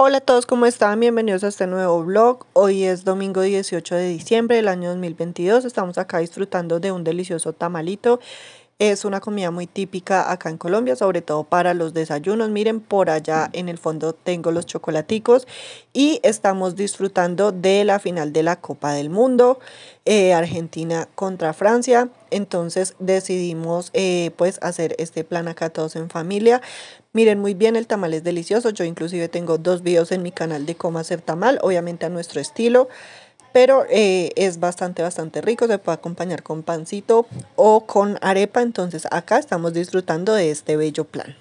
Hola a todos, ¿cómo están? Bienvenidos a este nuevo vlog. Hoy es domingo 18 de diciembre del año 2022. Estamos acá disfrutando de un delicioso tamalito es una comida muy típica acá en Colombia, sobre todo para los desayunos. Miren, por allá en el fondo tengo los chocolaticos y estamos disfrutando de la final de la Copa del Mundo, eh, Argentina contra Francia. Entonces decidimos eh, pues hacer este plan acá todos en familia. Miren muy bien, el tamal es delicioso. Yo inclusive tengo dos videos en mi canal de cómo hacer tamal, obviamente a nuestro estilo pero eh, es bastante, bastante rico, se puede acompañar con pancito o con arepa, entonces acá estamos disfrutando de este bello plan.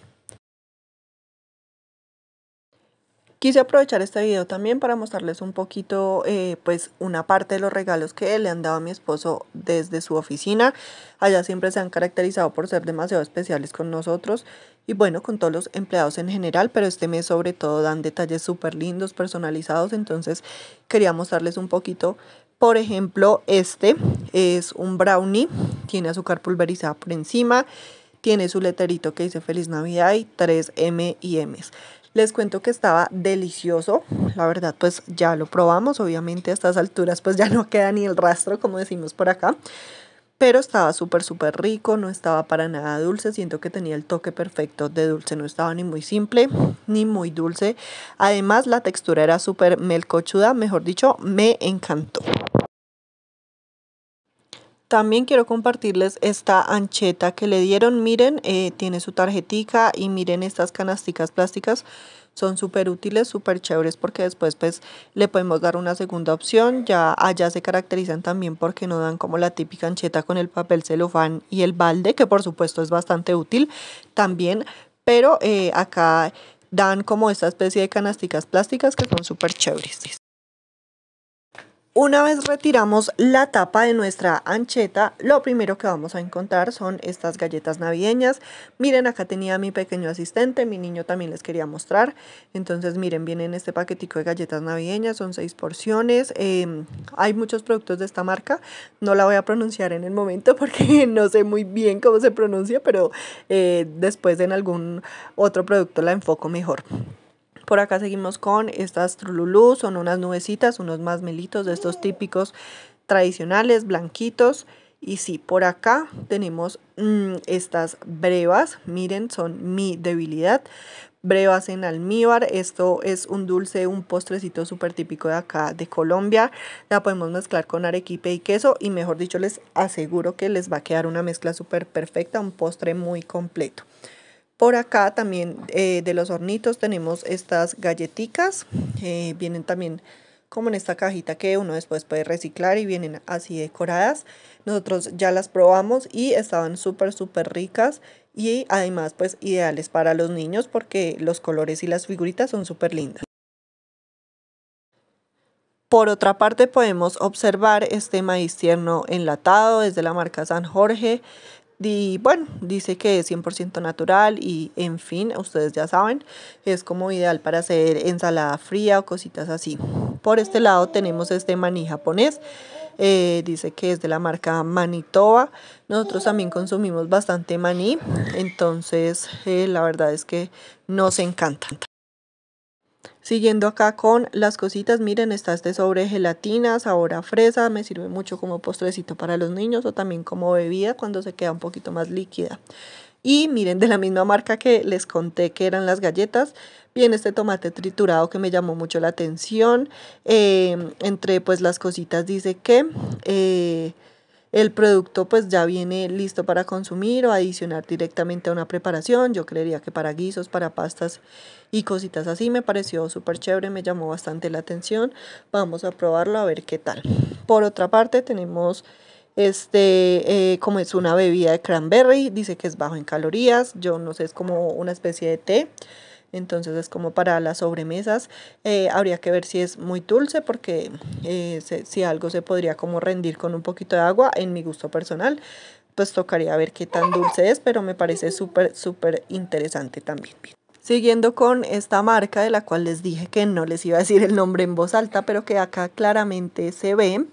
Quise aprovechar este video también para mostrarles un poquito, eh, pues, una parte de los regalos que le han dado a mi esposo desde su oficina. Allá siempre se han caracterizado por ser demasiado especiales con nosotros y bueno, con todos los empleados en general, pero este mes sobre todo dan detalles súper lindos, personalizados, entonces quería mostrarles un poquito. Por ejemplo, este es un brownie, tiene azúcar pulverizada por encima, tiene su leterito que dice Feliz Navidad y 3 M y M's. Les cuento que estaba delicioso, la verdad pues ya lo probamos, obviamente a estas alturas pues ya no queda ni el rastro como decimos por acá, pero estaba súper, súper rico, no estaba para nada dulce, siento que tenía el toque perfecto de dulce, no estaba ni muy simple ni muy dulce. Además, la textura era súper melcochuda, mejor dicho, me encantó. También quiero compartirles esta ancheta que le dieron. Miren, eh, tiene su tarjetica y miren estas canasticas plásticas. Son súper útiles, súper chéveres porque después pues le podemos dar una segunda opción. Ya allá se caracterizan también porque no dan como la típica ancheta con el papel celofán y el balde, que por supuesto es bastante útil también. Pero eh, acá dan como esta especie de canasticas plásticas que son súper chéveres. Una vez retiramos la tapa de nuestra ancheta, lo primero que vamos a encontrar son estas galletas navideñas. Miren, acá tenía a mi pequeño asistente, mi niño también les quería mostrar. Entonces, miren, vienen este paquetico de galletas navideñas, son seis porciones. Em, hay muchos productos de esta marca, no la voy a pronunciar en el momento porque no sé muy bien cómo se pronuncia, pero eh, después en algún otro producto la enfoco mejor. Por acá seguimos con estas trululú, son unas nubecitas, unos más melitos de estos típicos tradicionales, blanquitos. Y sí, por acá tenemos mm, estas brevas, miren, son mi debilidad. Brevas en almíbar, esto es un dulce, un postrecito súper típico de acá de Colombia. La podemos mezclar con arequipe y queso y mejor dicho, les aseguro que les va a quedar una mezcla súper perfecta, un postre muy completo. Por acá también eh, de los hornitos tenemos estas galletitas. Eh, vienen también como en esta cajita que uno después puede reciclar y vienen así decoradas. Nosotros ya las probamos y estaban súper, súper ricas y además pues ideales para los niños porque los colores y las figuritas son súper lindas. Por otra parte podemos observar este maíz tierno enlatado desde la marca San Jorge. Y bueno, dice que es 100% natural y en fin, ustedes ya saben, es como ideal para hacer ensalada fría o cositas así. Por este lado tenemos este maní japonés, eh, dice que es de la marca Manitoba. Nosotros también consumimos bastante maní, entonces eh, la verdad es que nos encantan Siguiendo acá con las cositas, miren, está este sobre gelatina, sabor a fresa, me sirve mucho como postrecito para los niños o también como bebida cuando se queda un poquito más líquida. Y miren, de la misma marca que les conté que eran las galletas, viene este tomate triturado que me llamó mucho la atención. Eh, entre pues las cositas dice que... Eh, el producto pues ya viene listo para consumir o adicionar directamente a una preparación. Yo creería que para guisos, para pastas y cositas así me pareció súper chévere, me llamó bastante la atención. Vamos a probarlo a ver qué tal. Por otra parte tenemos este, eh, como es una bebida de cranberry, dice que es bajo en calorías, yo no sé, es como una especie de té entonces es como para las sobremesas. Eh, habría que ver si es muy dulce porque eh, si algo se podría como rendir con un poquito de agua, en mi gusto personal, pues tocaría ver qué tan dulce es, pero me parece súper, súper interesante también. Siguiendo con esta marca de la cual les dije que no les iba a decir el nombre en voz alta, pero que acá claramente se ve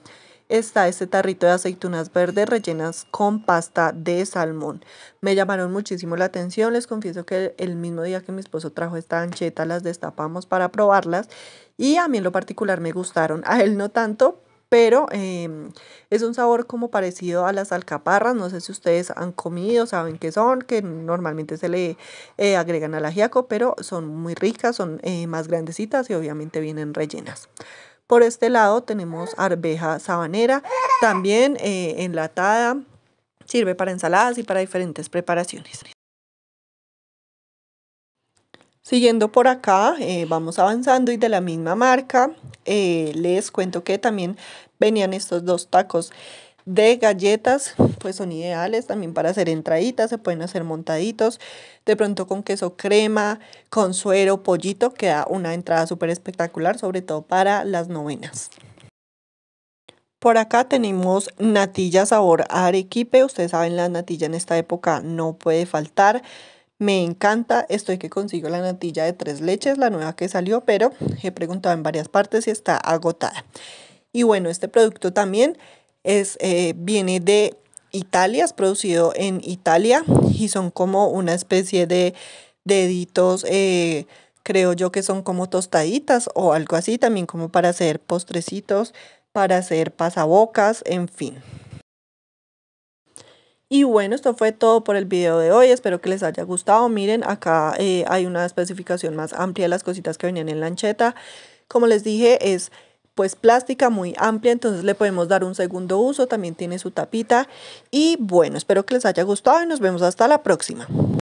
está este tarrito de aceitunas verdes rellenas con pasta de salmón. Me llamaron muchísimo la atención, les confieso que el mismo día que mi esposo trajo esta ancheta las destapamos para probarlas y a mí en lo particular me gustaron, a él no tanto, pero em, es un sabor como parecido a las alcaparras, no sé si ustedes han comido, saben qué son, que normalmente se le eh, agregan al ajíaco pero son muy ricas, son eh, más grandecitas y obviamente vienen rellenas. Por este lado tenemos arveja sabanera, también eh, enlatada, sirve para ensaladas y para diferentes preparaciones. Siguiendo por acá, eh, vamos avanzando y de la misma marca, eh, les cuento que también venían estos dos tacos de galletas, pues son ideales también para hacer entraditas, se pueden hacer montaditos, de pronto con queso crema, con suero, pollito, queda una entrada súper espectacular, sobre todo para las novenas. Por acá tenemos natilla sabor arequipe, ustedes saben la natilla en esta época no puede faltar. Me encanta, estoy que consigo la natilla de tres leches, la nueva que salió, pero he preguntado en varias partes si está agotada. Y bueno, este producto también es, eh, viene de Italia, es producido en Italia y son como una especie de deditos, eh, creo yo que son como tostaditas o algo así, también como para hacer postrecitos, para hacer pasabocas, en fin. Y bueno, esto fue todo por el video de hoy, espero que les haya gustado. Miren, acá eh, hay una especificación más amplia de las cositas que venían en la ancheta. Como les dije, es pues plástica muy amplia, entonces le podemos dar un segundo uso, también tiene su tapita y bueno, espero que les haya gustado y nos vemos hasta la próxima.